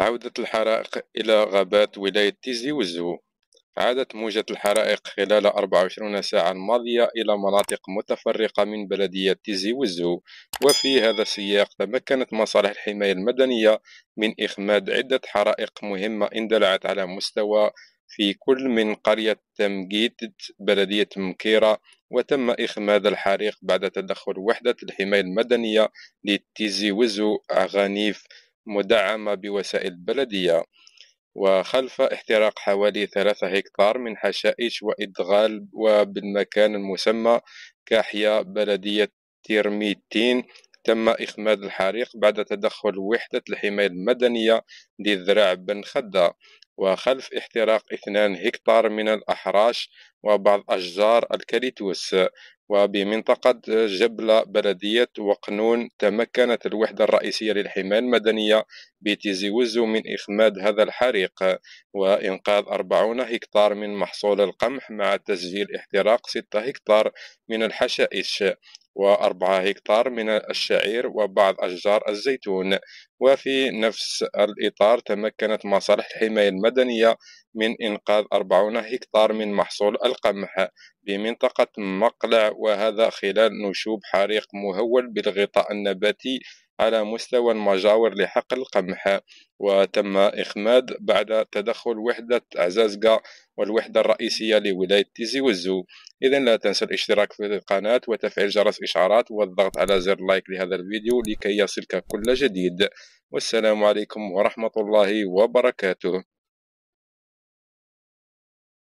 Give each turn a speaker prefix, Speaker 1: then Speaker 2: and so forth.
Speaker 1: عودة الحرائق إلى غابات ولاية تيزي وزو عادت موجة الحرائق خلال 24 ساعة الماضية إلى مناطق متفرقة من بلدية تيزي وزو وفي هذا السياق تمكنت مصالح الحماية المدنية من إخماد عدة حرائق مهمة اندلعت على مستوى في كل من قرية تمجيت بلدية مكيرة وتم إخماد الحريق بعد تدخل وحدة الحماية المدنية لتيزي وزو غنيف مدعمة بوسائل بلدية وخلف احتراق حوالي ثلاثة هكتار من حشائش وإدغال وبالمكان المسمى كاحيا بلدية تيرميتين تم إخماد الحريق بعد تدخل وحدة الحماية المدنية للذراع بن خدة وخلف احتراق اثنان هكتار من الأحراش وبعض أشجار الكاليتوس وبمنطقة جبلة بلدية وقنون تمكنت الوحدة الرئيسية للحماية المدنية بيتيزي وزو من إخماد هذا الحريق وإنقاذ 40 هكتار من محصول القمح مع تسجيل احتراق 6 هكتار من الحشائش وأربعة هكتار من الشعير وبعض أشجار الزيتون وفي نفس الإطار تمكنت مصالح الحماية المدنية من إنقاذ أربعون هكتار من محصول القمح بمنطقة مقلع وهذا خلال نشوب حريق مهول بالغطاء النباتي على مستوى المجاور لحقل القمح وتم إخماد بعد تدخل وحدة عزازقة والوحدة الرئيسية لولاية تيزي وزو إذا لا تنسى الاشتراك في القناة وتفعيل جرس إشعارات والضغط على زر لايك لهذا الفيديو لكي يصلك كل جديد والسلام عليكم ورحمة الله وبركاته